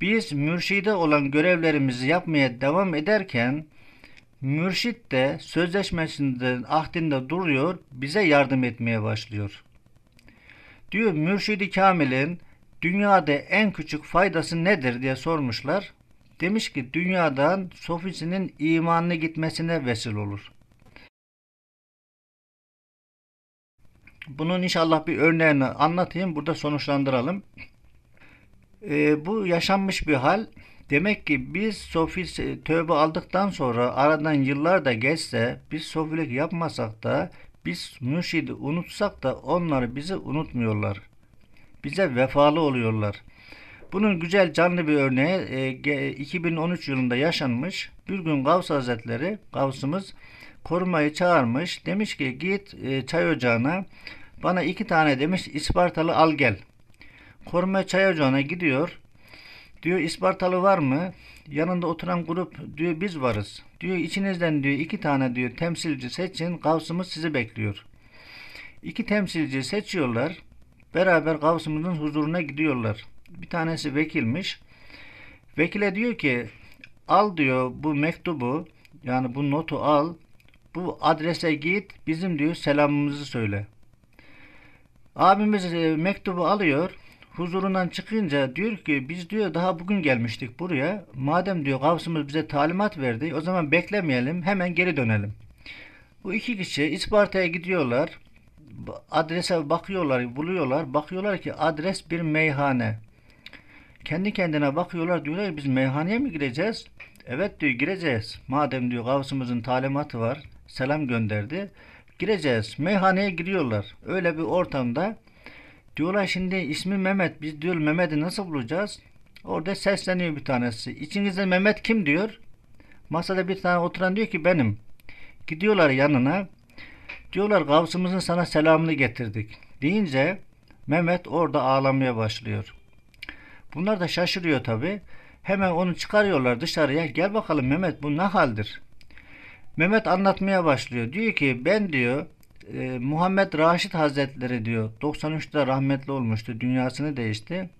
Biz mürşide olan görevlerimizi yapmaya devam ederken mürşit de sözleşmesinden ahdinde duruyor, bize yardım etmeye başlıyor. Diyor mürşidi kamilin dünyada en küçük faydası nedir diye sormuşlar. Demiş ki dünyadan sofisinin imanlı gitmesine vesile olur. Bunun inşallah bir örneğini anlatayım. Burada sonuçlandıralım. E, bu yaşanmış bir hal. Demek ki biz sofi tövbe aldıktan sonra aradan yıllar da geçse biz sofilik yapmasak da biz mürşidi unutsak da onları bizi unutmuyorlar. Bize vefalı oluyorlar. Bunun güzel canlı bir örneği 2013 e, yılında yaşanmış. Bir gün Gavs Hazretleri, Gavs'ımız korumayı çağırmış. Demiş ki git e, çay ocağına bana iki tane demiş İspartalı al gel. Koruma çay ocağına gidiyor. Diyor İspartalı var mı? Yanında oturan grup diyor biz varız. Diyor içinizden diyor iki tane diyor temsilci seçin. Kavsımız sizi bekliyor. İki temsilci seçiyorlar. Beraber kavsımızın huzuruna gidiyorlar. Bir tanesi vekilmiş. Vekile diyor ki al diyor bu mektubu yani bu notu al. Bu adrese git bizim diyor selamımızı söyle. Abimiz e, mektubu alıyor huzurundan çıkınca diyor ki biz diyor daha bugün gelmiştik buraya. Madem diyor Gavsımız bize talimat verdi o zaman beklemeyelim hemen geri dönelim. Bu iki kişi İsparta'ya gidiyorlar. Adrese bakıyorlar, buluyorlar. Bakıyorlar ki adres bir meyhane. Kendi kendine bakıyorlar diyorlar biz meyhaneye mi gireceğiz? Evet diyor gireceğiz. Madem diyor Gavsımızın talimatı var. Selam gönderdi. Gireceğiz. Meyhaneye giriyorlar. Öyle bir ortamda Diyorlar şimdi ismi Mehmet. Biz diyor Mehmet'i nasıl bulacağız? Orada sesleniyor bir tanesi. İçinizde Mehmet kim diyor. Masada bir tane oturan diyor ki benim. Gidiyorlar yanına. Diyorlar Gavsımızın sana selamını getirdik. Deyince Mehmet orada ağlamaya başlıyor. Bunlar da şaşırıyor tabi. Hemen onu çıkarıyorlar dışarıya. Gel bakalım Mehmet bu ne haldir? Mehmet anlatmaya başlıyor. Diyor ki ben diyor ee, Muhammed Raşit Hazretleri diyor 93'te rahmetli olmuştu dünyasını değişti.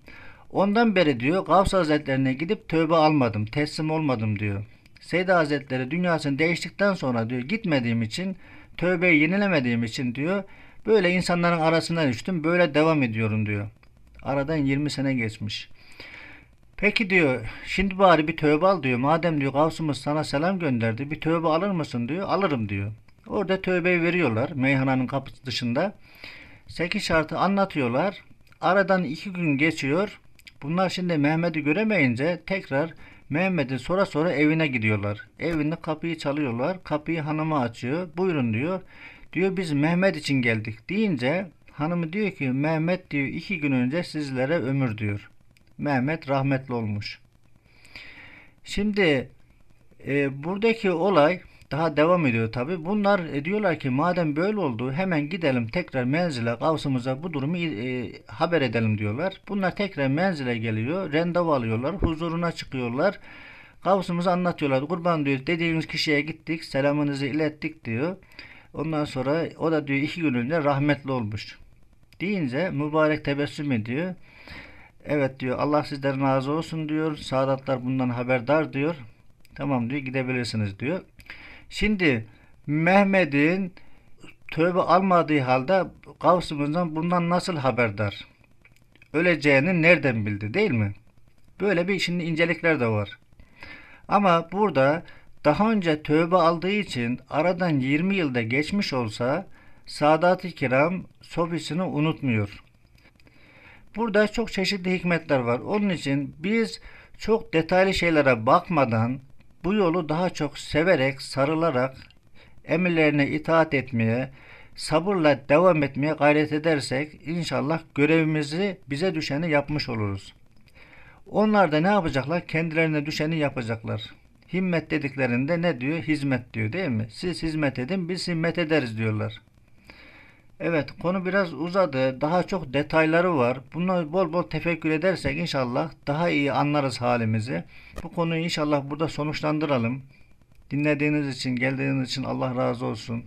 Ondan beri diyor Gavs Hazretlerine gidip tövbe almadım teslim olmadım diyor. Seyda Hazretleri dünyasını değiştikten sonra diyor gitmediğim için tövbeyi yenilemediğim için diyor böyle insanların arasına düştüm böyle devam ediyorum diyor. Aradan 20 sene geçmiş. Peki diyor şimdi bari bir tövbe al diyor. Madem diyor Gavsımız sana selam gönderdi bir tövbe alır mısın diyor. Alırım diyor. Orada tövbe veriyorlar meyhananın kapısı dışında. 8 şartı anlatıyorlar. Aradan 2 gün geçiyor. Bunlar şimdi Mehmet'i göremeyince tekrar Mehmet'i sonra sonra evine gidiyorlar. Evinde kapıyı çalıyorlar. Kapıyı hanıma açıyor. Buyurun diyor. Diyor biz Mehmet için geldik deyince hanımı diyor ki Mehmet diyor iki gün önce sizlere ömür diyor. Mehmet rahmetli olmuş. Şimdi e, buradaki olay daha devam ediyor tabi. Bunlar e, diyorlar ki madem böyle oldu hemen gidelim tekrar menzile kavsımıza bu durumu e, haber edelim diyorlar. Bunlar tekrar menzile geliyor. Randevu alıyorlar. Huzuruna çıkıyorlar. Kavsımızı anlatıyorlar. Kurban diyor dediğimiz kişiye gittik. Selamınızı ilettik diyor. Ondan sonra o da diyor iki gün önce rahmetli olmuş. Deyince mübarek tebessüm ediyor. Evet diyor Allah sizlerin razı olsun diyor. Saadatlar bundan haberdar diyor. Tamam diyor gidebilirsiniz diyor. Şimdi Mehmet'in tövbe almadığı halde Gavsımızdan bundan nasıl haberdar? Öleceğini nereden bildi değil mi? Böyle bir şimdi incelikler de var. Ama burada daha önce tövbe aldığı için aradan 20 yılda geçmiş olsa Sadat-ı Kiram sofisini unutmuyor. Burada çok çeşitli hikmetler var. Onun için biz çok detaylı şeylere bakmadan bu yolu daha çok severek, sarılarak, emirlerine itaat etmeye, sabırla devam etmeye gayret edersek inşallah görevimizi bize düşeni yapmış oluruz. Onlar da ne yapacaklar? Kendilerine düşeni yapacaklar. Himmet dediklerinde ne diyor? Hizmet diyor değil mi? Siz hizmet edin biz himmet ederiz diyorlar. Evet konu biraz uzadı. Daha çok detayları var. Bunu bol bol tefekkür edersek inşallah daha iyi anlarız halimizi. Bu konuyu inşallah burada sonuçlandıralım. Dinlediğiniz için, geldiğiniz için Allah razı olsun.